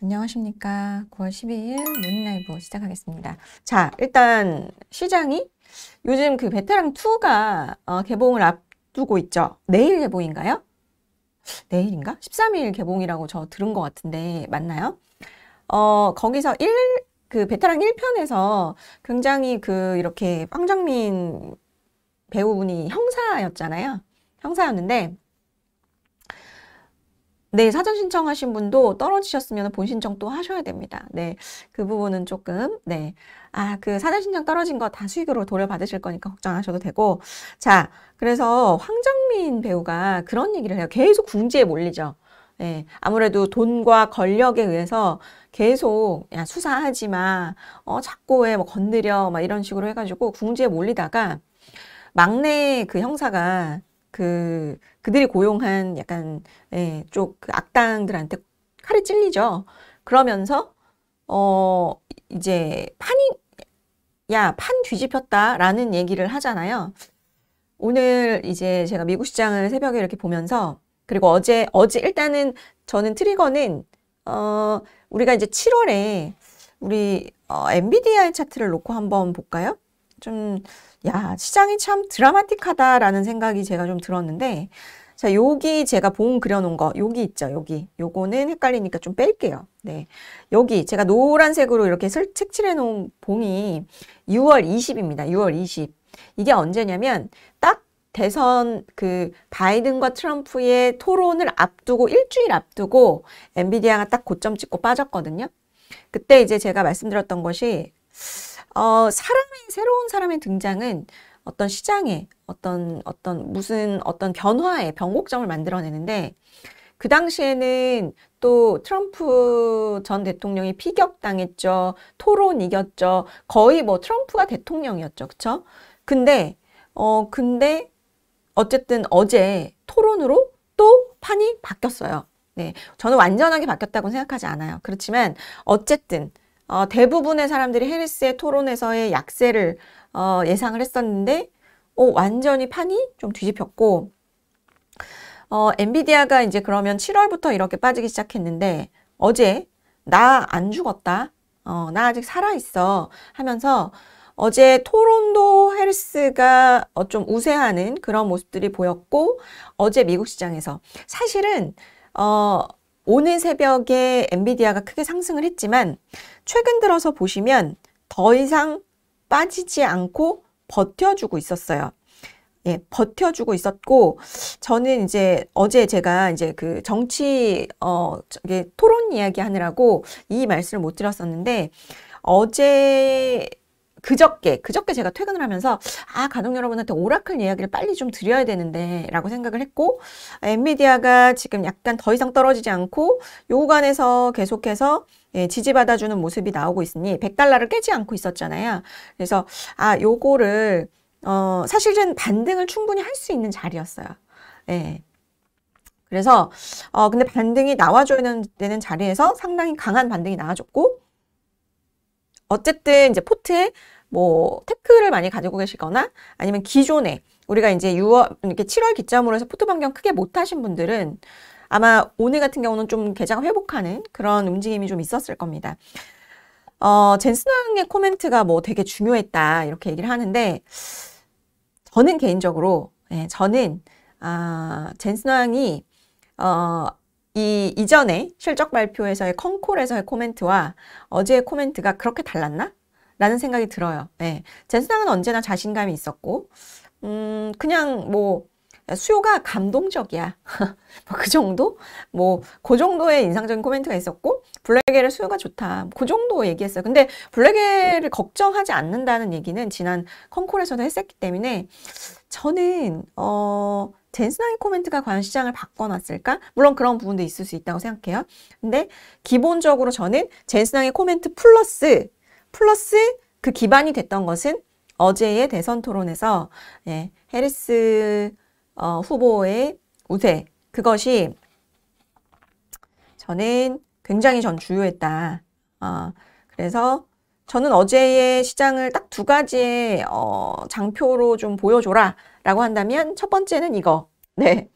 안녕하십니까. 9월 12일 문 라이브 시작하겠습니다. 자, 일단 시장이 요즘 그 베테랑 2가 어, 개봉을 앞두고 있죠. 내일 개봉인가요? 내일인가? 13일 개봉이라고 저 들은 것 같은데 맞나요? 어, 거기서 1, 그 베테랑 1편에서 굉장히 그 이렇게 황정민 배우분이 형사였잖아요. 형사였는데 네, 사전 신청하신 분도 떨어지셨으면 본 신청 또 하셔야 됩니다. 네, 그 부분은 조금, 네. 아, 그 사전 신청 떨어진 거 다 수익으로 돌려받으실 거니까 걱정 하셔도 되고. 자, 그래서 황정민 배우가 그런 얘기를 해요. 계속 궁지에 몰리죠. 예, 아무래도 돈과 권력에 의해서 계속 야 수사하지 마, 어 자꾸 왜뭐 건드려 막 이런 식으로 해가지고 궁지에 몰리다가 막내 그 형사가 그 그들이 고용한 약간 예, 쪽그 악당들한테 칼에 찔리죠. 그러면서 어 이제 판이 야 판 뒤집혔다라는 얘기를 하잖아요. 오늘 이제 제가 미국 시장을 새벽에 이렇게 보면서 그리고 어제 어제 일단은 저는 트리거는 어 우리가 이제 7월에 우리 어, 엔비디아의 차트를 놓고 한번 볼까요? 좀 야 시장이 참 드라마틱하다라는 생각이 제가 좀 들었는데 자, 여기 제가 봉 그려놓은 거, 여기 있죠, 여기. 요거는 헷갈리니까 좀 뺄게요. 네. 여기 제가 노란색으로 이렇게 설, 색칠해놓은 봉이 6월 20입니다. 6월 20. 이게 언제냐면 딱 대선 그 바이든과 트럼프의 토론을 앞두고 일주일 앞두고 엔비디아가 딱 고점 찍고 빠졌거든요. 그때 이제 제가 말씀드렸던 것이 어, 사람의 새로운 사람의 등장은 어떤 시장에 어떤 어떤 무슨 어떤 변화의 변곡점을 만들어내는데 그 당시에는 또 트럼프 전 대통령이 피격당했죠. 토론 이겼죠. 거의 뭐 트럼프가 대통령이었죠. 그쵸? 근데, 어, 근데 어쨌든 어제 토론으로 또 판이 바뀌었어요. 네. 저는 완전하게 바뀌었다고 생각하지 않아요. 그렇지만 어쨌든 어, 대부분의 사람들이 해리스의 토론에서의 약세를 어, 예상을 했었는데 어, 완전히 판이 좀 뒤집혔고 어, 엔비디아가 이제 그러면 7월부터 이렇게 빠지기 시작했는데 어제 나 안 죽었다. 어, 나 아직 살아있어 하면서 어제 토론도 헬스가 어, 좀 우세하는 그런 모습들이 보였고 어제 미국 시장에서 사실은 어, 오늘 새벽에 엔비디아가 크게 상승을 했지만 최근 들어서 보시면 더 이상 빠지지 않고 버텨주고 있었어요. 예, 버텨주고 있었고, 저는 이제 어제 제가 이제 그 정치, 어, 저게 토론 이야기 하느라고 이 말씀을 못 드렸었는데, 어제 그저께 그저께 제가 퇴근을 하면서 아 가족 여러분한테 오라클 이야기를 빨리 좀 드려야 되는데 라고 생각을 했고 엔미디아가 지금 약간 더 이상 떨어지지 않고 요간에서 계속해서 예, 지지받아주는 모습이 나오고 있으니 100달러를 깨지 않고 있었잖아요. 그래서 아 요거를 어, 사실은 반등을 충분히 할 수 있는 자리였어요. 예. 그래서 어 근데 반등이 나와줘야 되는 자리에서 상당히 강한 반등이 나와줬고 어쨌든 이제 포트에 뭐 테크를 많이 가지고 계시거나 아니면 기존에 우리가 이제 6월 이렇게 7월 기점으로 해서 포트 변경 크게 못 하신 분들은 아마 오늘 같은 경우는 좀 계좌가 회복하는 그런 움직임이 좀 있었을 겁니다. 어, 젠슨왕의 코멘트가 뭐 되게 중요했다 이렇게 얘기를 하는데 저는 개인적으로 예, 저는 아, 젠슨왕이 어, 이 이전에 실적 발표에서의 컨콜에서의 코멘트와 어제의 코멘트가 그렇게 달랐나? 라는 생각이 들어요. 예. 젠슨왕은 언제나 자신감이 있었고 음, 그냥 뭐 수요가 감동적이야. 뭐그 정도? 뭐 그 정도의 인상적인 코멘트가 있었고 블랙에를 수요가 좋다. 그 정도 얘기했어요. 근데 블랙에를 걱정하지 않는다는 얘기는 지난 컨콜에서도 했었기 때문에 저는 어젠스나이 코멘트가 과연 시장을 바꿔놨을까? 물론 그런 부분도 있을 수 있다고 생각해요. 근데 기본적으로 저는 젠스나이 코멘트 플러스 플러스 그 기반이 됐던 것은 어제의 대선 토론에서 예, 해리스 어, 후보의 우세 그것이 저는 굉장히 전 주요했다. 어, 그래서 저는 어제의 시장을 딱 두 가지의 어, 장표로 좀 보여줘라 라고 한다면 첫 번째는 이거 네.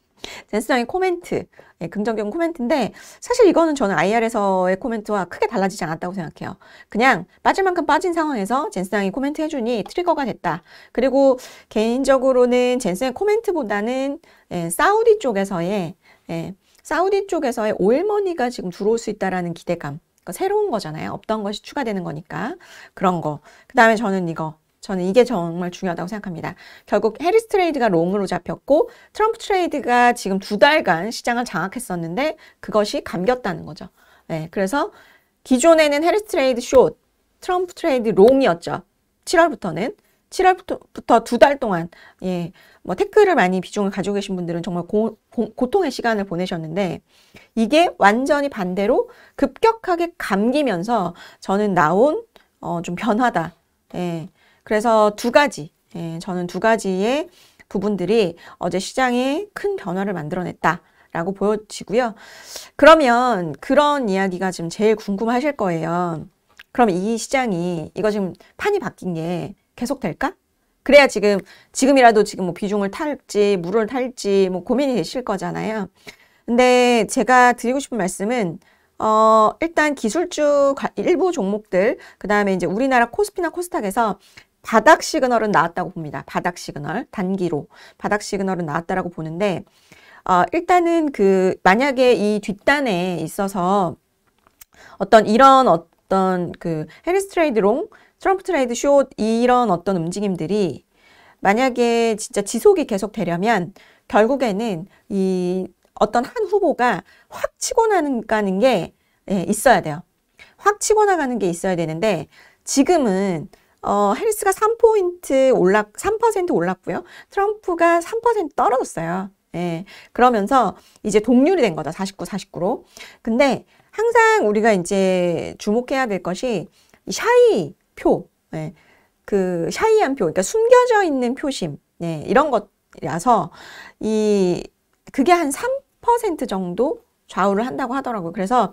젠스장의 코멘트 예, 긍정적인 코멘트인데 사실 이거는 저는 IR에서의 코멘트와 크게 달라지지 않았다고 생각해요. 그냥 빠질 만큼 빠진 상황에서 젠스랑이 코멘트 해주니 트리거가 됐다. 그리고 개인적으로는 젠스의 코멘트보다는 예, 사우디 쪽에서의 예, 사우디 쪽에서의 오일머니가 지금 들어올 수 있다라는 기대감. 그러니까 새로운 거잖아요. 없던 것이 추가되는 거니까 그런 거. 그 다음에 저는 이거 저는 이게 정말 중요하다고 생각합니다. 결국 해리스 트레이드가 롱으로 잡혔고 트럼프 트레이드가 지금 두 달간 시장을 장악했었는데 그것이 감겼다는 거죠. 네, 그래서 기존에는 해리스 트레이드 숏, 트럼프 트레이드 롱이었죠. 7월부터는 7월부터 두 달 동안 예, 뭐 테크를 많이 비중을 가지고 계신 분들은 정말 고, 고 통의 시간을 보내셨는데 이게 완전히 반대로 급격하게 감기면서 저는 나온 어, 좀 변화다. 예. 그래서 두 가지, 예, 저는 두 가지의 부분들이 어제 시장에 큰 변화를 만들어냈다. 라고 보여지고요. 그러면 그런 이야기가 지금 제일 궁금하실 거예요. 그럼 이 시장이 이거 지금 판이 바뀐 게 계속 될까? 그래야 지금 지금이라도 지금 뭐 비중을 탈지 물을 탈지 뭐 고민이 되실 거잖아요. 근데 제가 드리고 싶은 말씀은 어 일단 기술주 일부 종목들 그다음에 이제 우리나라 코스피나 코스닥에서 바닥 시그널은 나왔다고 봅니다. 바닥 시그널 단기로 바닥 시그널은 나왔다라고 보는데 어, 일단은 그 만약에 이 뒷단에 있어서 어떤 이런 어떤 그헤리스 트레이드 롱, 트럼프 트레이드 숏 이런 어떤 움직임들이 만약에 진짜 지속이 계속 되려면 결국에는 이 어떤 한 후보가 확 치고 나가는 게 예, 있어야 돼요. 확 치고 나가는 게 있어야 되는데 지금은 어, 해리스가 3포인트 올랐, 3% 올랐고요. 트럼프가 3% 떨어졌어요. 예. 그러면서 이제 동률이 된거다 49, 49로. 근데 항상 우리가 이제 주목해야 될 것이 샤이 표. 예. 그 샤이한 표. 그러니까 숨겨져 있는 표심. 예. 이런 것이라서 이 그게 한 3% 정도 좌우를 한다고 하더라고요. 그래서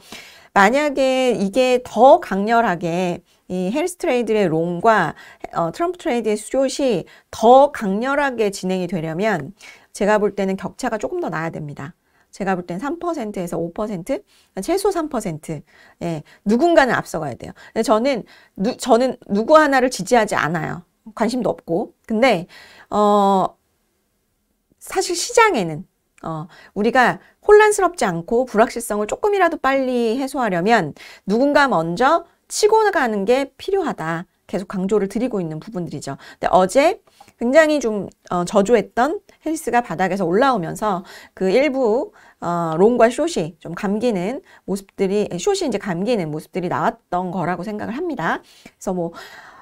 만약에 이게 더 강렬하게 이 헬스 트레이드의 롱과 어, 트럼프 트레이드의 숏이 더 강렬하게 진행이 되려면 제가 볼 때는 격차가 조금 더 나야 됩니다. 제가 볼때땐 3%에서 5%, 최소 3%. 예, 누군가는 앞서가야 돼요. 근데 저는, 누, 저는 누구 하나를 지지하지 않아요. 관심도 없고. 근데, 어, 사실 시장에는, 어, 우리가 혼란스럽지 않고 불확실성을 조금이라도 빨리 해소하려면 누군가 먼저 치고 나가는 게 필요하다. 계속 강조를 드리고 있는 부분들이죠. 근데 어제 굉장히 좀 어, 저조했던 헬스가 바닥에서 올라오면서 그 일부 어, 롱과 숏이 좀 감기는 모습들이 숏이 이제 감기는 모습들이 나왔던 거라고 생각을 합니다. 그래서 뭐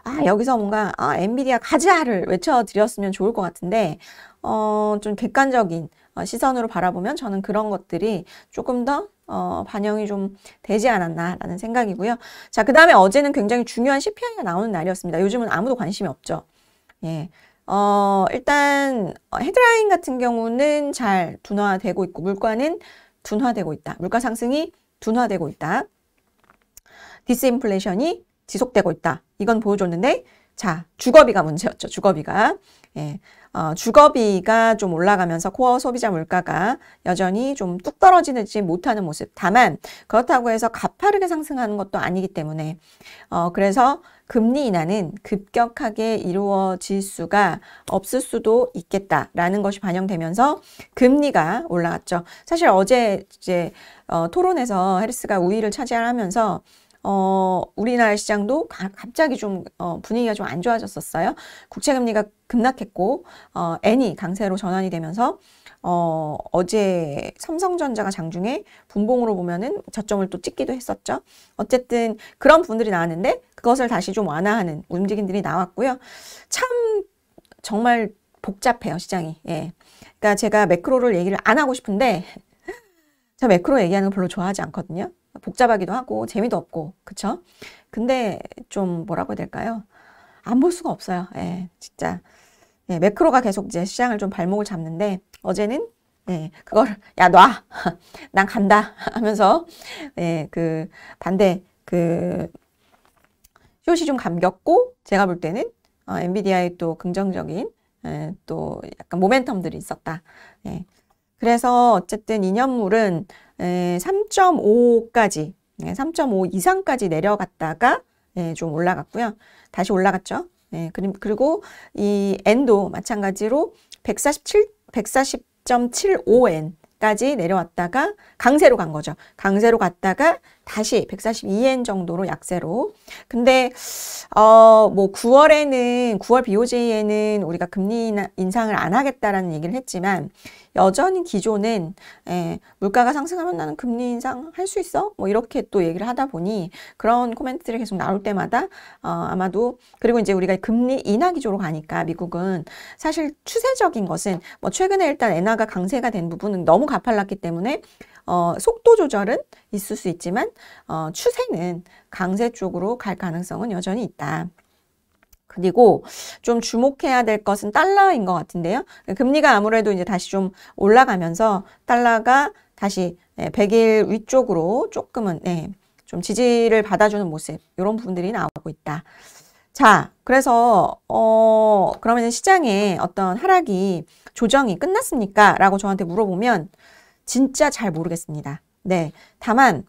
아, 여기서 뭔가 아, 엔비디아 가자를 외쳐드렸으면 좋을 것 같은데 어, 좀 객관적인 어, 시선으로 바라보면 저는 그런 것들이 조금 더 어, 반영이 좀 되지 않았나라는 생각이고요. 자, 그 다음에 어제는 굉장히 중요한 CPI가 나오는 날이었습니다. 요즘은 아무도 관심이 없죠. 예. 어, 일단 어, 헤드라인 같은 경우는 잘 둔화되고 있고 물가는 둔화되고 있다. 물가 상승이 둔화되고 있다. 디스인플레이션이 지속되고 있다. 이건 보여줬는데 자 주거비가 문제였죠. 주거비가 예, 어, 주거비가 좀 올라가면서 코어 소비자 물가가 여전히 좀 뚝 떨어지지 못하는 모습. 다만 그렇다고 해서 가파르게 상승하는 것도 아니기 때문에 어, 그래서 금리 인하는 급격하게 이루어질 수가 없을 수도 있겠다라는 것이 반영되면서 금리가 올라갔죠. 사실 어제 이제 어, 토론에서 해리스가 우위를 차지하면서 어, 우리나라 시장도 가, 갑자기 좀 어, 분위기가 좀 안 좋아졌었어요. 국채 금리가 급락했고 어, N이 강세로 전환이 되면서 어, 어제 삼성전자가 장중에 분봉으로 보면은 저점을 또 찍기도 했었죠. 어쨌든 그런 분들이 나왔는데 그것을 다시 좀 완화하는 움직임들이 나왔고요. 참 정말 복잡해요 시장이. 예. 그러니까 제가 매크로를 얘기를 안 하고 싶은데 저 매크로 얘기하는 걸 별로 좋아하지 않거든요. 복잡하기도 하고 재미도 없고 그쵸? 근데 좀 뭐라고 해야 될까요? 안 볼 수가 없어요. 예, 진짜 예, 매크로가 계속 이제 시장을 좀 발목을 잡는데 어제는 예, 그걸 야 놔, 난 간다 하면서 예, 그 반대 그 숏이 좀 감겼고 제가 볼 때는 어, 엔비디아의 또 긍정적인 예, 또 약간 모멘텀들이 있었다. 예. 그래서 어쨌든 2년물은 3.5까지 3.5 이상까지 내려갔다가 네, 좀 올라갔고요. 다시 올라갔죠. 네, 그리고 이 N도 마찬가지로 147, 140.75N 까지 내려왔다가 강세로 간 거죠. 강세로 갔다가 다시 142엔 정도로 약세로. 근데 어뭐 9월에는 9월 BOJ에는 우리가 금리 인상을 안 하겠다라는 얘기를 했지만 여전히 기존엔 에, 예, 물가가 상승하면 나는 금리 인상 할 수 있어? 뭐 이렇게 또 얘기를 하다 보니 그런 코멘트들이 계속 나올 때마다 어, 아마도 그리고 이제 우리가 금리 인하 기조로 가니까 미국은 사실 추세적인 것은 뭐 최근에 일단 엔화가 강세가 된 부분은 너무 가팔랐기 때문에 어, 속도 조절은 있을 수 있지만 어, 추세는 강세 쪽으로 갈 가능성은 여전히 있다. 그리고 좀 주목해야 될 것은 달러인 것 같은데요. 금리가 아무래도 이제 다시 좀 올라가면서 달러가 다시 100일 예, 위쪽으로 조금은 네, 좀 지지를 받아주는 모습 이런 부분들이 나오고 있다. 자, 그래서 어 그러면 시장에 어떤 하락이 조정이 끝났습니까? 라고 저한테 물어보면 진짜 잘 모르겠습니다. 네, 다만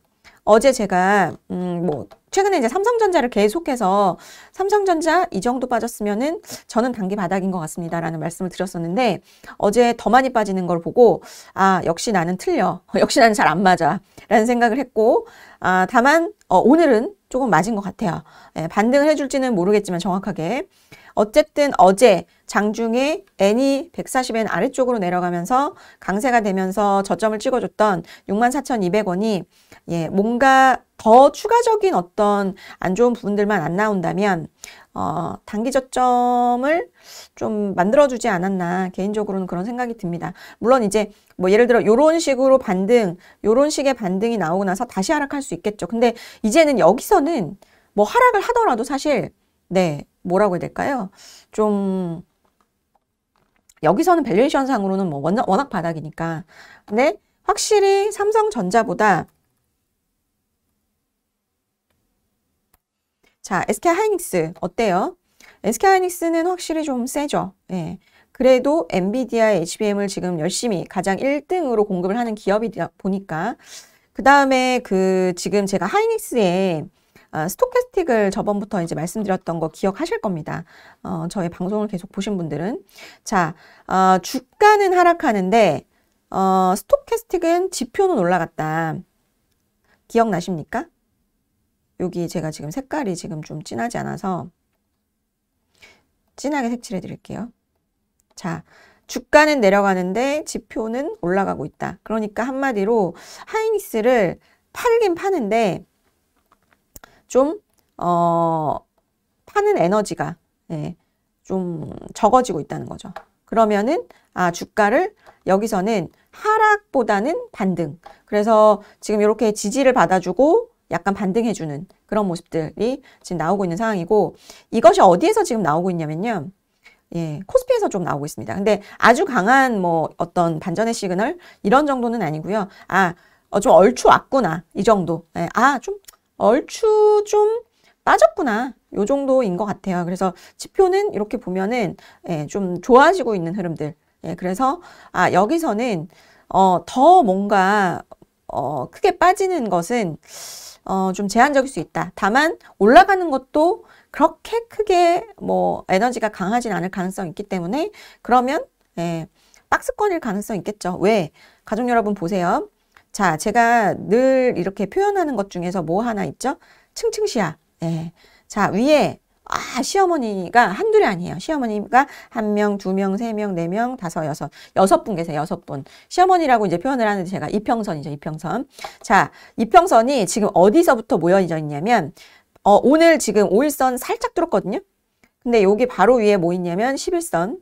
어제 제가 음뭐 최근에 이제 삼성전자를 계속해서 삼성전자 이 정도 빠졌으면은 저는 단기 바닥인 것 같습니다라는 말씀을 드렸었는데 어제 더 많이 빠지는 걸 보고 아 역시 나는 틀려 역시 나는 잘 안 맞아라는 생각을 했고 아 다만 어, 오늘은 조금 맞은 것 같아요. 예, 반등을 해줄지는 모르겠지만 정확하게. 어쨌든 어제 장중에 N이 140엔 아래쪽으로 내려가면서 강세가 되면서 저점을 찍어줬던 64,200원이 예, 뭔가 더 추가적인 어떤 안 좋은 부분들만 안 나온다면 어, 단기 저점을 좀 만들어주지 않았나 개인적으로는 그런 생각이 듭니다. 물론 이제 뭐 예를 들어 요런 식으로 반등, 요런 식의 반등이 나오고 나서 다시 하락할 수 있겠죠. 근데 이제는 여기서는 뭐 하락을 하더라도 사실 네 뭐라고 해야 될까요? 좀 여기서는 밸류에이션 상으로는 뭐 워낙, 워낙 바닥이니까 근데 확실히 삼성전자보다 자, SK 하이닉스 어때요? SK 하이닉스는 확실히 좀 세죠. 예. 그래도 엔비디아, HBM을 지금 열심히 가장 1등으로 공급을 하는 기업이다 보니까 그 다음에 그 지금 제가 하이닉스에 어, 스토캐스틱을 저번부터 이제 말씀드렸던 거 기억하실 겁니다. 어, 저희 방송을 계속 보신 분들은. 자, 어, 주가는 하락하는데, 어, 스토캐스틱은 지표는 올라갔다. 기억나십니까? 여기 제가 지금 색깔이 지금 좀 진하지 않아서 진하게 색칠해 드릴게요. 자, 주가는 내려가는데 지표는 올라가고 있다. 그러니까 한마디로 하이닉스를 팔긴 파는데 좀, 어, 파는 에너지가 예, 좀 적어지고 있다는 거죠. 그러면은 아 주가를 여기서는 하락보다는 반등. 그래서 지금 이렇게 지지를 받아주고 약간 반등해주는 그런 모습들이 지금 나오고 있는 상황이고 이것이 어디에서 지금 나오고 있냐면요. 예, 코스피에서 좀 나오고 있습니다. 근데 아주 강한 뭐 어떤 반전의 시그널 이런 정도는 아니고요. 아, 어, 좀 얼추 왔구나. 이 정도. 예, 아, 좀 얼추 좀 빠졌구나. 요 정도인 것 같아요. 그래서 지표는 이렇게 보면은 예, 좀 좋아지고 있는 흐름들. 예, 그래서 아, 여기서는 어, 더 뭔가 어, 크게 빠지는 것은 어, 좀 제한적일 수 있다. 다만 올라가는 것도 그렇게 크게 뭐 에너지가 강하진 않을 가능성이 있기 때문에 그러면 예, 박스권일 가능성이 있겠죠. 왜? 가족 여러분 보세요. 자, 제가 늘 이렇게 표현하는 것 중에서 뭐 하나 있죠? 층층시야. 예. 자, 위에 아, 시어머니가 한둘이 아니에요. 시어머니가 한 명, 두 명, 세 명, 네 명, 다섯, 여섯. 여섯 분 계세요. 여섯 분. 시어머니라고 이제 표현을 하는데 제가 이평선이죠. 이평선. 자, 이평선이 지금 어디서부터 모여져 있냐면, 어, 오늘 지금 5일선 살짝 뚫었거든요. 근데 여기 바로 위에 뭐 있냐면 11선.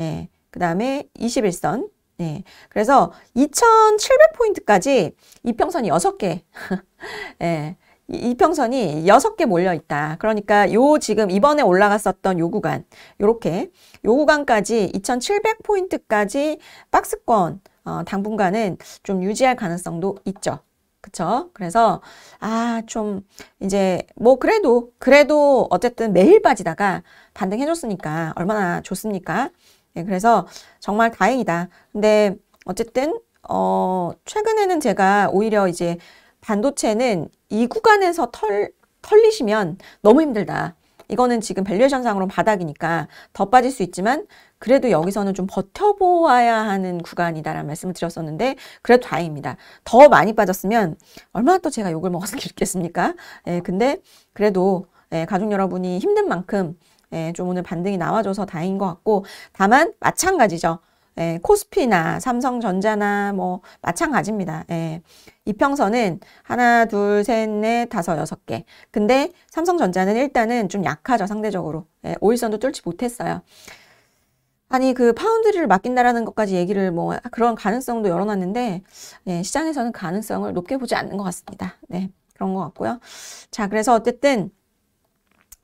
예. 그 다음에 21선. 예, 그래서 2,700포인트까지 이평선이 6개. 예. 이평선이 여섯 개 몰려 있다. 그러니까 요 지금 이번에 올라갔었던 요 구간, 요렇게 요 구간까지 2,700포인트까지 박스권 어, 당분간은 좀 유지할 가능성도 있죠. 그쵸? 그래서, 아, 좀, 이제, 뭐, 그래도, 그래도 어쨌든 매일 빠지다가 반등해줬으니까, 얼마나 좋습니까? 예, 그래서 정말 다행이다. 근데, 어쨌든, 어, 최근에는 제가 오히려 이제 반도체는 이 구간에서 털, 털리시면 너무 힘들다. 이거는 지금 밸류에이션상으로 바닥이니까 더 빠질 수 있지만 그래도 여기서는 좀 버텨보아야 하는 구간이다라는 말씀을 드렸었는데 그래도 다행입니다. 더 많이 빠졌으면 얼마나 또 제가 욕을 먹었겠습니까? 예, 근데 그래도 예, 가족 여러분이 힘든 만큼 예, 좀 오늘 반등이 나와줘서 다행인 것 같고 다만 마찬가지죠. 예, 코스피나 삼성전자나 뭐 마찬가지입니다. 예, 이평선은 하나, 둘, 셋, 넷, 다섯, 여섯 개. 근데 삼성전자는 일단은 좀 약하죠 상대적으로. 예, 오일선도 뚫지 못했어요. 아니 그 파운드리를 맡긴다라는 것까지 얘기를 뭐 그런 가능성도 열어놨는데 예, 시장에서는 가능성을 높게 보지 않는 것 같습니다. 네 그런 것 같고요. 자 그래서 어쨌든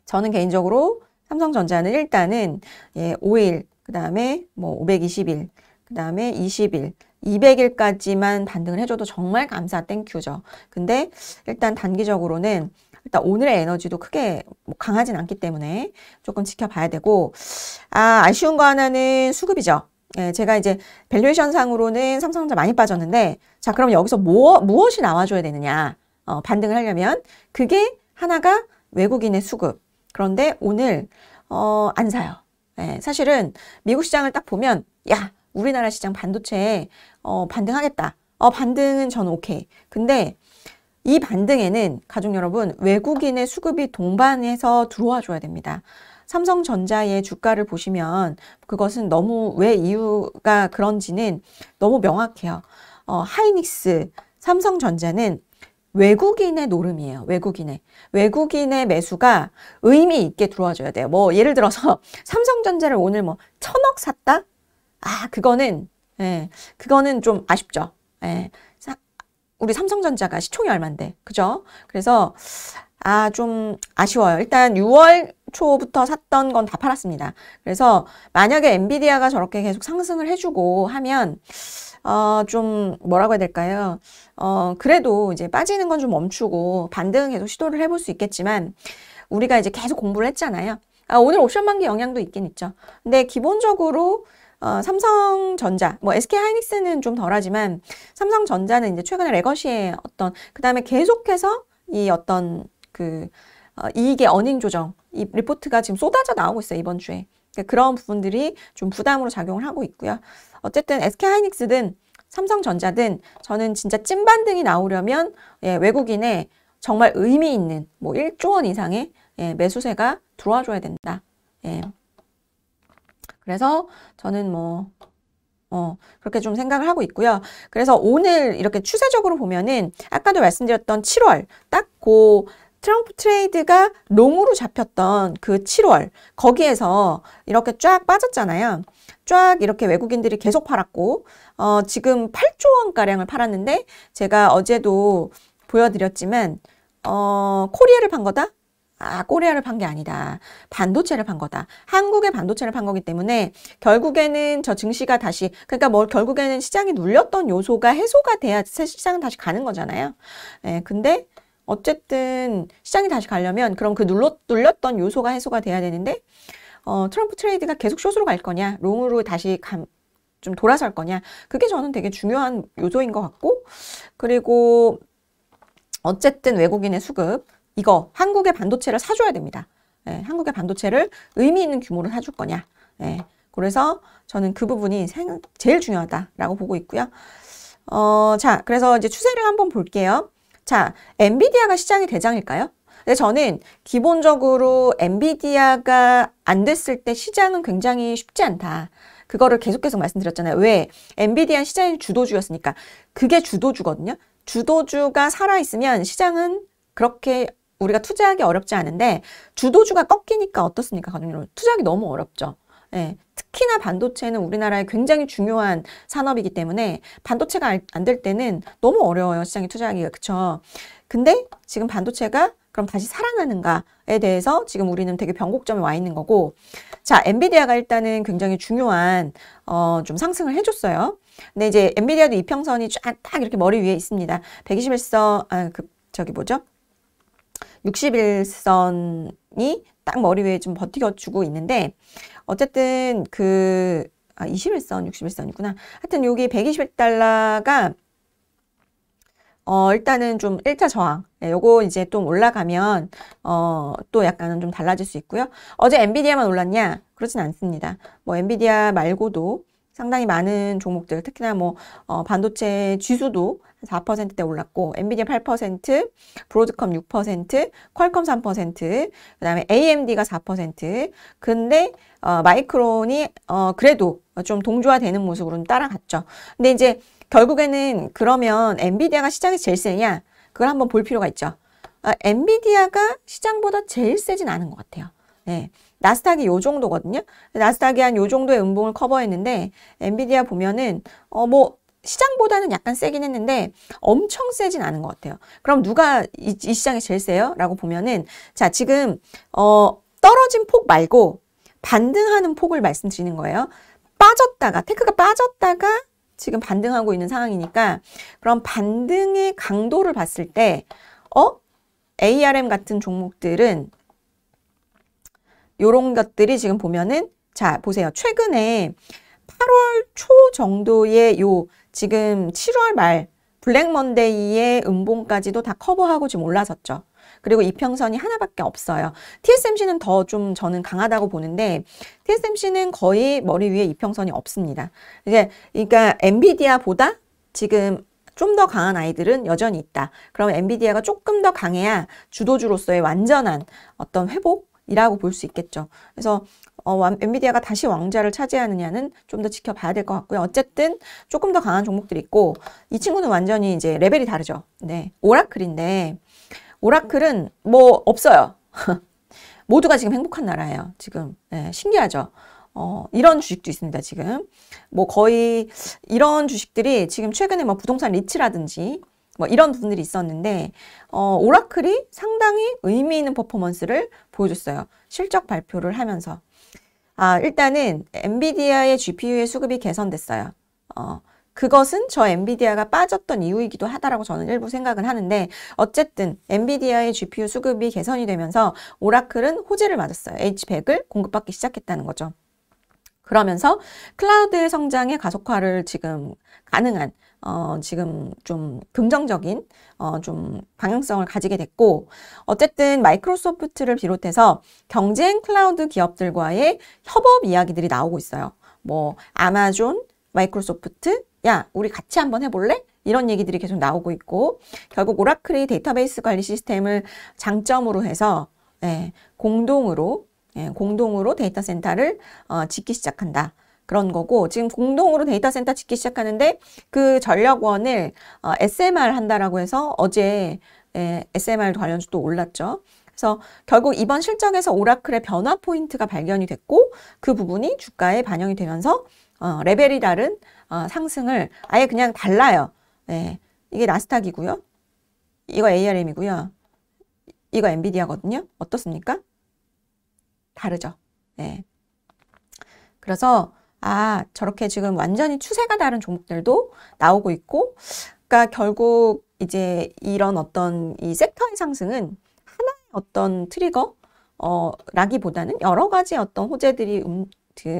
저는 개인적으로 삼성전자는 일단은 예, 5일 그 다음에 뭐 520일, 그 다음에 20일, 200일까지만 반등을 해줘도 정말 감사 땡큐죠. 근데 일단 단기적으로는 일단 오늘의 에너지도 크게 뭐 강하진 않기 때문에 조금 지켜봐야 되고 아 아쉬운 거 하나는 수급이죠. 예, 제가 이제 밸류에이션 상으로는 삼성전자 많이 빠졌는데 자 그럼 여기서 뭐, 무엇이 나와줘야 되느냐 어, 반등을 하려면 그게 하나가 외국인의 수급 그런데 오늘 어, 안 사요. 예, 사실은 미국 시장을 딱 보면 야 우리나라 시장 반도체 어, 반등하겠다. 어, 반등은 저는 오케이. 근데 이 반등에는 가족 여러분 외국인의 수급이 동반해서 들어와 줘야 됩니다. 삼성전자의 주가를 보시면 그것은 너무 왜 이유가 그런지는 너무 명확해요. 어, 하이닉스, 삼성전자는 외국인의 노름이에요. 외국인의. 외국인의 매수가 의미 있게 들어와줘야 돼요. 뭐, 예를 들어서 삼성전자를 오늘 뭐, 천억 샀다? 아, 그거는, 예, 그거는 좀 아쉽죠. 예. 우리 삼성전자가 시총이 얼만데. 그죠? 그래서, 아, 좀 아쉬워요. 일단 6월 초부터 샀던 건 다 팔았습니다. 그래서 만약에 엔비디아가 저렇게 계속 상승을 해주고 하면, 어, 좀 뭐라고 해야 될까요? 어, 그래도 이제 빠지는 건 좀 멈추고 반등해도 시도를 해볼 수 있겠지만 우리가 이제 계속 공부를 했잖아요. 아, 오늘 옵션 만기 영향도 있긴 있죠. 근데 기본적으로 어, 삼성전자, 뭐 SK 하이닉스는 좀 덜하지만 삼성전자는 이제 최근에 레거시의 어떤 그 다음에 계속해서 이 어떤 그 어, 이익의 어닝 조정 이 리포트가 지금 쏟아져 나오고 있어요 이번 주에 그러니까 그런 부분들이 좀 부담으로 작용을 하고 있고요. 어쨌든 SK하이닉스든 삼성전자든 저는 진짜 찐반등이 나오려면 예, 외국인의 정말 의미 있는 뭐 1조 원 이상의 예, 매수세가 들어와 줘야 된다. 예. 그래서 저는 뭐 어, 그렇게 좀 생각을 하고 있고요. 그래서 오늘 이렇게 추세적으로 보면은 아까도 말씀드렸던 7월 딱고 그 트럼프 트레이드가 롱으로 잡혔던 그 7월 거기에서 이렇게 쫙 빠졌잖아요. 쫙 이렇게 외국인들이 계속 팔았고 어, 지금 8조 원가량을 팔았는데 제가 어제도 보여드렸지만 어, 코리아를 판 거다? 아, 코리아를 판 게 아니다. 반도체를 판 거다. 한국의 반도체를 판 거기 때문에 결국에는 저 증시가 다시 그러니까 뭘 뭐 결국에는 시장이 눌렸던 요소가 해소가 돼야 시장은 다시 가는 거잖아요. 예, 근데 어쨌든 시장이 다시 가려면 그럼 그눌렀 눌렸던 요소가 해소가 돼야 되는데 어, 트럼프 트레이드가 계속 숏으로 갈 거냐 롱으로 다시 감, 좀 돌아설 거냐 그게 저는 되게 중요한 요소인 것 같고 그리고 어쨌든 외국인의 수급 이거 한국의 반도체를 사줘야 됩니다. 예, 한국의 반도체를 의미 있는 규모로 사줄 거냐 예, 그래서 저는 그 부분이 제일 중요하다라고 보고 있고요. 어, 자, 그래서 이제 추세를 한번 볼게요. 자, 엔비디아가 시장의 대장일까요? 네, 저는 기본적으로 엔비디아가 안 됐을 때 시장은 굉장히 쉽지 않다. 그거를 계속 계속 말씀드렸잖아요. 왜? 엔비디아 시장의 주도주였으니까. 그게 주도주거든요. 주도주가 살아있으면 시장은 그렇게 우리가 투자하기 어렵지 않은데 주도주가 꺾이니까 어떻습니까? 투자하기 너무 어렵죠. 예, 특히나 반도체는 우리나라에 굉장히 중요한 산업이기 때문에 반도체가 안 될 때는 너무 어려워요. 시장에 투자하기가. 그렇죠 근데 지금 반도체가 그럼 다시 살아나는가에 대해서 지금 우리는 되게 변곡점에 와 있는 거고 자 엔비디아가 일단은 굉장히 중요한 어, 좀 상승을 해줬어요. 근데 이제 엔비디아도 이평선이 쫙딱 이렇게 머리 위에 있습니다. 121선 아, 그 저기 뭐죠? 61선이 딱 머리 위에 좀 버티겨주고 있는데 어쨌든 그, 아, 21선, 61선이구나. 하여튼 여기 1 2 0달러가 어, 일단은 좀 1차 저항. 예, 요거 이제 좀 올라가면, 어, 또 약간은 좀 달라질 수 있고요. 어제 엔비디아만 올랐냐? 그렇진 않습니다. 뭐 엔비디아 말고도, 상당히 많은 종목들, 특히나 뭐 어, 반도체 지수도 4%대 올랐고, 엔비디아 8%, 브로드컴 6%, 퀄컴 3%, 그다음에 AMD가 4%. 근데 어, 마이크론이 어, 그래도 좀 동조화되는 모습으로 따라갔죠. 근데 이제 결국에는 그러면 엔비디아가 시장이 제일 세냐? 그걸 한번 볼 필요가 있죠. 어, 엔비디아가 시장보다 제일 세진 않은 것 같아요. 네. 나스닥이 요 정도거든요. 나스닥이 한 요 정도의 음봉을 커버했는데 엔비디아 보면은 어 뭐 시장보다는 약간 세긴 했는데 엄청 세진 않은 것 같아요. 그럼 누가 이, 이시장에 제일 세요? 라고 보면은 자 지금 어 떨어진 폭 말고 반등하는 폭을 말씀드리는 거예요. 빠졌다가 테크가 빠졌다가 지금 반등하고 있는 상황이니까 그럼 반등의 강도를 봤을 때 어? ARM 같은 종목들은 요런 것들이 지금 보면은 자 보세요. 최근에 8월 초 정도의 요 지금 7월 말 블랙 먼데이의 음봉까지도 다 커버하고 지금 올라섰죠. 그리고 이평선이 하나밖에 없어요. TSMC는 더 좀 저는 강하다고 보는데 TSMC는 거의 머리 위에 이평선이 없습니다. 이제 그러니까 엔비디아보다 지금 좀 더 강한 아이들은 여전히 있다. 그럼 엔비디아가 조금 더 강해야 주도주로서의 완전한 어떤 회복 이라고 볼 수 있겠죠. 그래서 어, 엔비디아가 다시 왕자를 차지하느냐는 좀 더 지켜봐야 될 것 같고요. 어쨌든 조금 더 강한 종목들이 있고 이 친구는 완전히 이제 레벨이 다르죠. 네, 오라클인데 오라클은 뭐 없어요. 모두가 지금 행복한 나라예요. 지금 네, 신기하죠. 어, 이런 주식도 있습니다. 지금 뭐 거의 이런 주식들이 지금 최근에 뭐 부동산 리츠라든지 뭐 이런 분들이 있었는데 어, 오라클이 상당히 의미 있는 퍼포먼스를 보여줬어요. 실적 발표를 하면서 아 일단은 엔비디아의 GPU의 수급이 개선됐어요. 어, 그것은 저 엔비디아가 빠졌던 이유이기도 하다라고 저는 일부 생각은 하는데 어쨌든 엔비디아의 GPU 수급이 개선이 되면서 오라클은 호재를 맞았어요. H100을 공급받기 시작했다는 거죠. 그러면서 클라우드의 성장의 가속화를 지금 가능한 어, 지금 좀 긍정적인 어, 좀 방향성을 가지게 됐고 어쨌든 마이크로소프트를 비롯해서 경쟁 클라우드 기업들과의 협업 이야기들이 나오고 있어요. 뭐 아마존, 마이크로소프트, 야 우리 같이 한번 해볼래? 이런 얘기들이 계속 나오고 있고 결국 오라클이 데이터베이스 관리 시스템을 장점으로 해서 예, 공동으로 예, 공동으로 데이터 센터를 어, 짓기 시작한다. 그런 거고 지금 공동으로 데이터 센터 짓기 시작하는데 그 전력원을 어, SMR 한다라고 해서 어제 에, 예, SMR 관련 주도 올랐죠. 그래서 결국 이번 실적에서 오라클의 변화 포인트가 발견이 됐고 그 부분이 주가에 반영이 되면서 어, 레벨이 다른 어, 상승을 아예 그냥 달라요. 예, 이게 나스닥이고요. 이거 ARM이고요. 이거 엔비디아거든요. 어떻습니까? 다르죠. 예. 그래서 아, 저렇게 지금 완전히 추세가 다른 종목들도 나오고 있고, 그러니까 결국 이제 이런 어떤 이 섹터의 상승은 하나의 어떤 트리거, 어, 라기보다는 여러 가지 어떤 호재들이 음,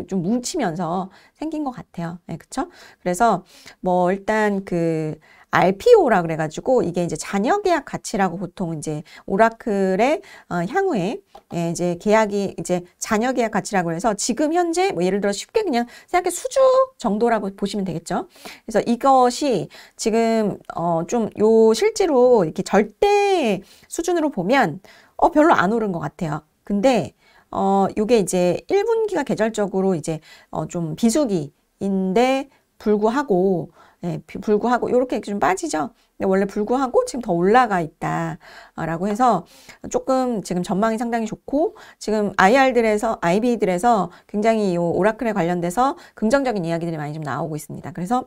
좀 뭉치면서 생긴 것 같아요. 네, 그쵸? 그래서 뭐 일단 그 RPO라 그래가지고 이게 이제 잔여 계약 가치라고 보통 이제 오라클의 어, 향후에 예, 이제 계약이 이제 잔여 계약 가치라고 해서 지금 현재 뭐 예를 들어 쉽게 그냥 생각해 수주 정도라고 보시면 되겠죠. 그래서 이것이 지금 어, 좀 요 실제로 이렇게 절대 수준으로 보면 어, 별로 안 오른 것 같아요. 근데 어, 요게 이제 1분기가 계절적으로 이제 어, 좀 비수기인데 불구하고 예, 불구하고 이렇게 좀 빠지죠. 근데 원래 불구하고 지금 더 올라가 있다라고 아, 해서 조금 지금 전망이 상당히 좋고 지금 IR들에서 IB들에서 굉장히 이 오라클에 관련돼서 긍정적인 이야기들이 많이 좀 나오고 있습니다. 그래서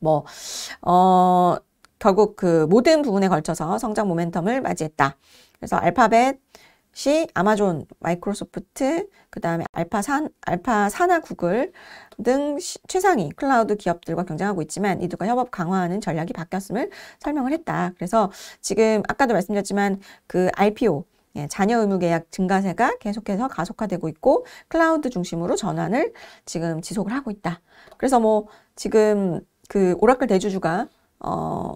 뭐 어, 결국 그 모든 부분에 걸쳐서 성장 모멘텀을 맞이했다. 그래서 알파벳 시 아마존, 마이크로소프트, 그 다음에 알파산, 알파산나 구글 등 시, 최상위 클라우드 기업들과 경쟁하고 있지만 이 두가 협업 강화하는 전략이 바뀌었음을 설명을 했다. 그래서 지금 아까도 말씀드렸지만 그 i p o 예, 자녀 의무 계약 증가세가 계속해서 가속화되고 있고 클라우드 중심으로 전환을 지금 지속을 하고 있다. 그래서 뭐 지금 그 오라클 대주주가 어,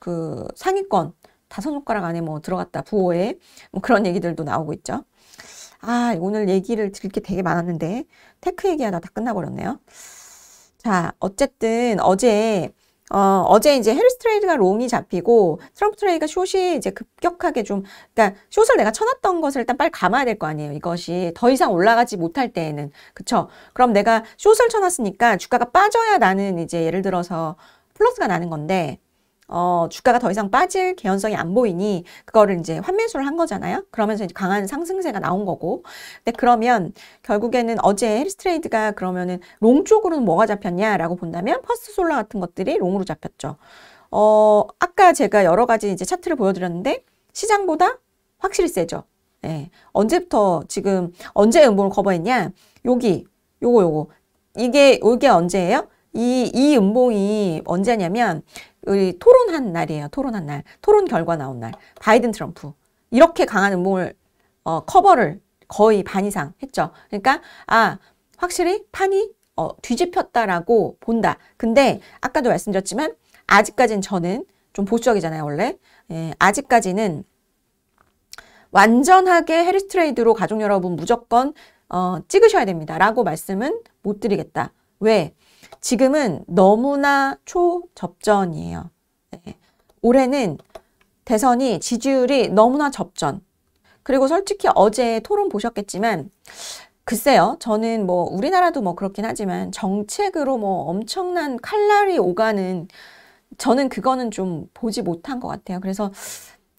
그 상위권 다섯 손가락 안에 뭐 들어갔다 부호에 뭐 그런 얘기들도 나오고 있죠. 아 오늘 얘기를 드릴 게 되게 많았는데 테크 얘기하다 다 끝나버렸네요. 자 어쨌든 어제 어, 어제 이제 헤리스 트레이드가 롱이 잡히고 트럼프 트레이드가 숏이 이제 급격하게 좀 그러니까 숏을 내가 쳐놨던 것을 일단 빨리 감아야 될 거 아니에요. 이것이 더 이상 올라가지 못할 때에는 그쵸? 그럼 내가 숏을 쳐놨으니까 주가가 빠져야 나는 이제 예를 들어서 플러스가 나는 건데 어, 주가가 더 이상 빠질 개연성이 안 보이니 그거를 이제 환매수를 한 거잖아요. 그러면서 이제 강한 상승세가 나온 거고. 근데 그러면 결국에는 어제 헬스트레이드가 그러면은 롱 쪽으로는 뭐가 잡혔냐라고 본다면 퍼스트 솔라 같은 것들이 롱으로 잡혔죠. 어, 아까 제가 여러 가지 이제 차트를 보여드렸는데 시장보다 확실히 세죠. 예. 네. 언제부터 지금 언제 음봉을 커버했냐? 여기 요거 요거 이게 이게 언제예요? 이, 이 음봉이 언제냐면 우리 토론한 날이에요. 토론한 날. 토론 결과 나온 날. 바이든 트럼프. 이렇게 강한 음봉을 어, 커버를 거의 반 이상 했죠. 그러니까 아 확실히 판이 어, 뒤집혔다라고 본다. 근데 아까도 말씀드렸지만 아직까지는 저는 좀 보수적이잖아요. 원래 예, 아직까지는 완전하게 해리스 트레이드로 가족 여러분 무조건 어, 찍으셔야 됩니다. 라고 말씀은 못 드리겠다. 왜? 지금은 너무나 초접전이에요. 네. 올해는 대선이 지지율이 너무나 접전. 그리고 솔직히 어제 토론 보셨겠지만 글쎄요. 저는 뭐 우리나라도 뭐 그렇긴 하지만 정책으로 뭐 엄청난 칼날이 오가는 저는 그거는 좀 보지 못한 것 같아요. 그래서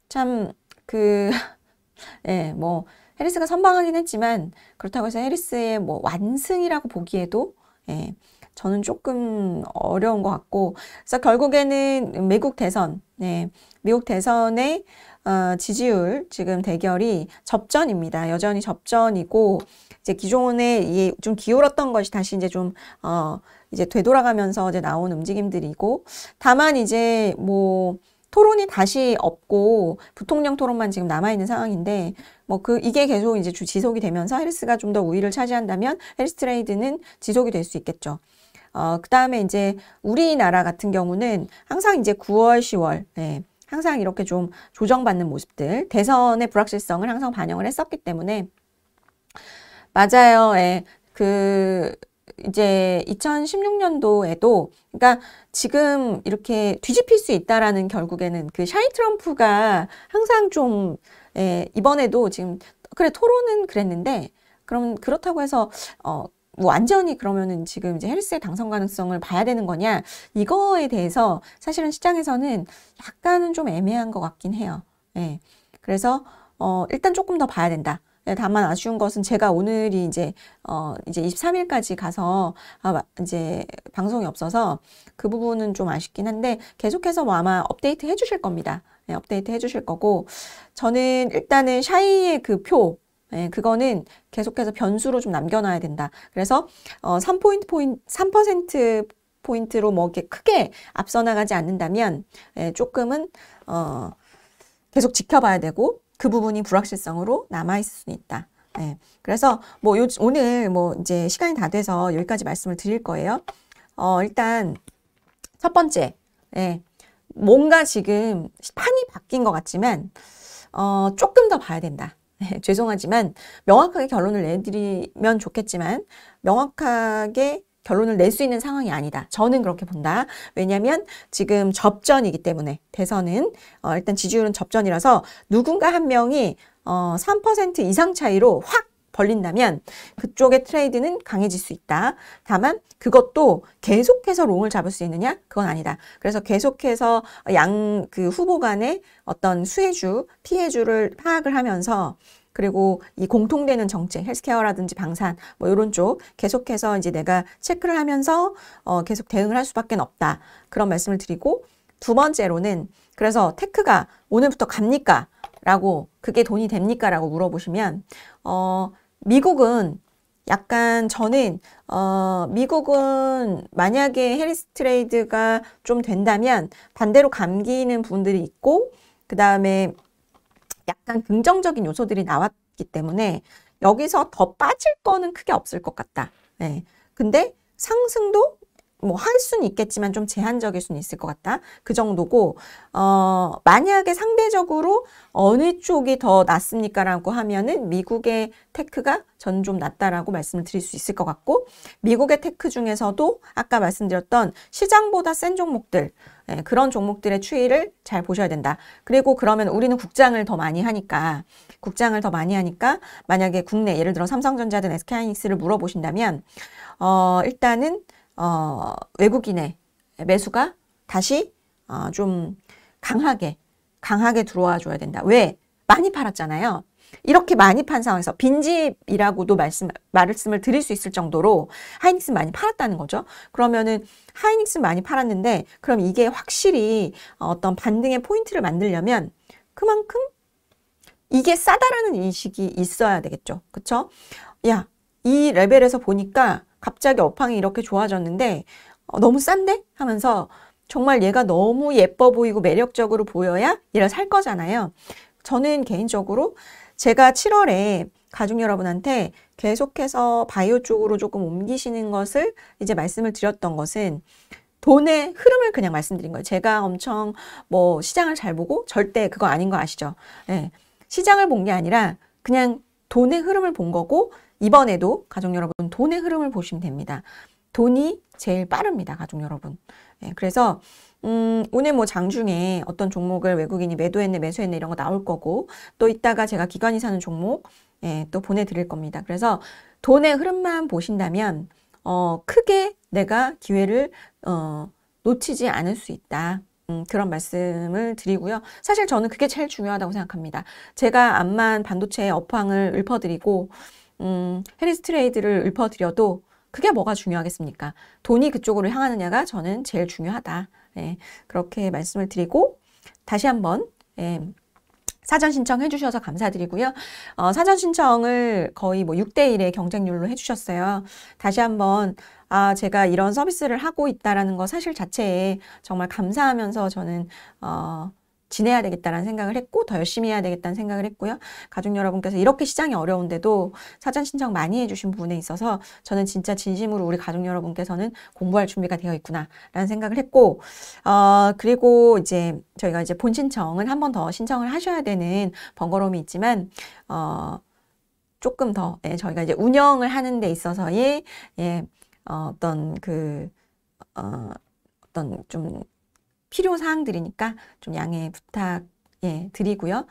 참 그, 예, 뭐 해리스가 선방하긴 했지만 그렇다고 해서 해리스의 뭐 완승이라고 보기에도 예, 저는 조금 어려운 것 같고 그래서 결국에는 미국 대선, 네, 미국 대선의 어, 지지율 지금 대결이 접전입니다. 여전히 접전이고 이제 기존에 이게 좀 기울었던 것이 다시 이제 좀 어, 이제 되돌아가면서 이제 나온 움직임들이고 다만 이제 뭐 토론이 다시 없고 부통령 토론만 지금 남아있는 상황인데 뭐 그 이게 계속 이제 주 지속이 되면서 헬스가 좀 더 우위를 차지한다면 헬스 트레이드는 지속이 될 수 있겠죠. 어, 그 다음에 이제 우리나라 같은 경우는 항상 이제 9월, 10월, 예, 항상 이렇게 좀 조정받는 모습들, 대선의 불확실성을 항상 반영을 했었기 때문에, 맞아요. 예, 그, 이제 2016년도에도 그러니까 지금 이렇게 뒤집힐 수 있다라는 결국에는 그 샤이 트럼프가 항상 좀 예, 이번에도 지금 그래 토론은 그랬는데 그럼 그렇다고 해서 어 완전히 그러면은 지금 이제 헬스의 당선 가능성을 봐야 되는 거냐 이거에 대해서 사실은 시장에서는 약간은 좀 애매한 것 같긴 해요. 예. 그래서 어 일단 조금 더 봐야 된다. 예, 다만 아쉬운 것은 제가 오늘이 이제 어 이제 23일까지 가서 아 이제 방송이 없어서 그 부분은 좀 아쉽긴 한데 계속해서 뭐 아마 업데이트 해주실 겁니다. 네, 업데이트 해주실 거고 저는 일단은 샤이의 그표 예, 그거는 계속해서 변수로 좀 남겨놔야 된다. 그래서 어, 3포인트 포인트 3% 포인트로 뭐 이렇게 크게 앞서 나가지 않는다면 예, 조금은 어, 계속 지켜봐야 되고 그 부분이 불확실성으로 남아 있을 수 있다. 예. 그래서 뭐 요, 오늘 뭐 이제 시간이 다 돼서 여기까지 말씀을 드릴 거예요. 어, 일단 첫 번째, 예. 뭔가 지금 판이 바뀐 것 같지만 어, 조금 더 봐야 된다. 네, 죄송하지만 명확하게 결론을 내드리면 좋겠지만 명확하게 결론을 낼 수 있는 상황이 아니다. 저는 그렇게 본다. 왜냐하면 지금 접전이기 때문에 대선은 어, 일단 지지율은 접전이라서 누군가 한 명이 어, 3% 이상 차이로 확 걸린다면 그쪽의 트레이드는 강해질 수 있다. 다만 그것도 계속해서 롱을 잡을 수 있느냐? 그건 아니다. 그래서 계속해서 양 그 후보 간의 어떤 수혜주, 피해주를 파악을 하면서 그리고 이 공통되는 정책, 헬스케어라든지 방산 뭐 이런 쪽 계속해서 이제 내가 체크를 하면서 어 계속 대응을 할 수밖에 없다. 그런 말씀을 드리고 두 번째로는 그래서 테크가 오늘부터 갑니까? 라고 그게 돈이 됩니까? 라고 물어보시면 어 미국은 약간 저는 어 미국은 만약에 해리스 트레이드가 좀 된다면 반대로 감기는 분들이 있고 그 다음에 약간 긍정적인 요소들이 나왔기 때문에 여기서 더 빠질 거는 크게 없을 것 같다. 네. 근데 상승도 뭐할 수는 있겠지만 좀 제한적일 수는 있을 것 같다. 그 정도고 어 만약에 상대적으로 어느 쪽이 더 낫습니까라고 하면은 미국의 테크가 전 좀 낫다라고 말씀을 드릴 수 있을 것 같고 미국의 테크 중에서도 아까 말씀드렸던 시장보다 센 종목들 예, 그런 종목들의 추이를 잘 보셔야 된다. 그리고 그러면 우리는 국장을 더 많이 하니까 국장을 더 많이 하니까 만약에 국내 예를 들어 삼성전자든 SK하이닉스를 물어보신다면 어 일단은 어, 외국인의 매수가 다시 어, 좀 강하게 강하게 들어와 줘야 된다. 왜? 많이 팔았잖아요. 이렇게 많이 판 상황에서 빈집이라고도 말씀, 말씀을 드릴 수 있을 정도로 하이닉스 많이 팔았다는 거죠. 그러면은 하이닉스 많이 팔았는데 그럼 이게 확실히 어, 어떤 반등의 포인트를 만들려면 그만큼 이게 싸다라는 인식이 있어야 되겠죠. 그쵸? 야, 이 레벨에서 보니까 갑자기 업황이 이렇게 좋아졌는데 어, 너무 싼데? 하면서 정말 얘가 너무 예뻐 보이고 매력적으로 보여야 얘를 살 거잖아요. 저는 개인적으로 제가 7월에 가족 여러분한테 계속해서 바이오 쪽으로 조금 옮기시는 것을 이제 말씀을 드렸던 것은 돈의 흐름을 그냥 말씀드린 거예요. 제가 엄청 뭐 시장을 잘 보고 절대 그거 아닌 거 아시죠? 예. 시장을 본 게 아니라 그냥 돈의 흐름을 본 거고 이번에도 가족 여러분 돈의 흐름을 보시면 됩니다. 돈이 제일 빠릅니다. 가족 여러분. 네, 그래서 음, 오늘 뭐 장중에 어떤 종목을 외국인이 매도했네, 매수했네 이런 거 나올 거고 또 이따가 제가 기관이 사는 종목 예, 또 보내드릴 겁니다. 그래서 돈의 흐름만 보신다면 어, 크게 내가 기회를 어, 놓치지 않을 수 있다. 음, 그런 말씀을 드리고요. 사실 저는 그게 제일 중요하다고 생각합니다. 제가 암만 반도체의 업황을 읊어드리고 음, 헤리스 트레이드를 읊어드려도 그게 뭐가 중요하겠습니까? 돈이 그쪽으로 향하느냐가 저는 제일 중요하다. 예, 그렇게 말씀을 드리고 다시 한번 예, 사전 신청해 주셔서 감사드리고요. 어, 사전 신청을 거의 뭐 6대1의 경쟁률로 해주셨어요. 다시 한번 아, 제가 이런 서비스를 하고 있다라는 거 사실 자체에 정말 감사하면서 저는 어, 지내야 되겠다라는 생각을 했고 더 열심히 해야 되겠다는 생각을 했고요. 가족 여러분께서 이렇게 시장이 어려운데도 사전 신청 많이 해주신 부분에 있어서 저는 진짜 진심으로 우리 가족 여러분께서는 공부할 준비가 되어 있구나라는 생각을 했고 어 그리고 이제 저희가 이제 본 신청은 한 번 더 신청을 하셔야 되는 번거로움이 있지만 어 조금 더 예, 저희가 이제 운영을 하는 데 있어서의 예, 어, 어떤 그 어, 어떤 좀 필요 사항들이니까 좀 양해 부탁 예, 드리고요.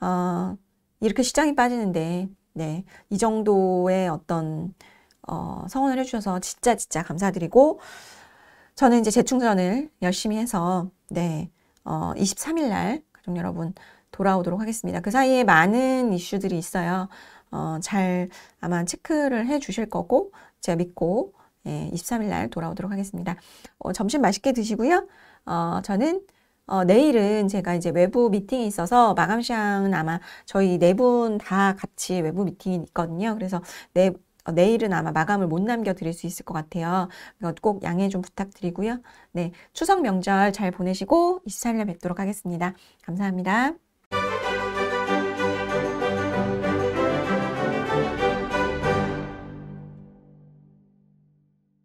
어, 이렇게 시장이 빠지는데 네, 이 정도의 어떤 어, 성원을 해주셔서 진짜 진짜 감사드리고 저는 이제 재충전을 열심히 해서 네, 어, 23일 날 가족 여러분 돌아오도록 하겠습니다. 그 사이에 많은 이슈들이 있어요. 어, 잘 아마 체크를 해 주실 거고 제가 믿고 예, 23일 날 돌아오도록 하겠습니다. 어, 점심 맛있게 드시고요. 어, 저는 어, 내일은 제가 이제 외부 미팅이 있어서 마감 시향은 아마 저희 네 분 다 같이 외부 미팅이 있거든요. 그래서 내, 네, 어, 내일은 아마 마감을 못 남겨드릴 수 있을 것 같아요. 꼭 양해 좀 부탁드리고요. 네, 추석 명절 잘 보내시고 24일에 뵙도록 하겠습니다. 감사합니다.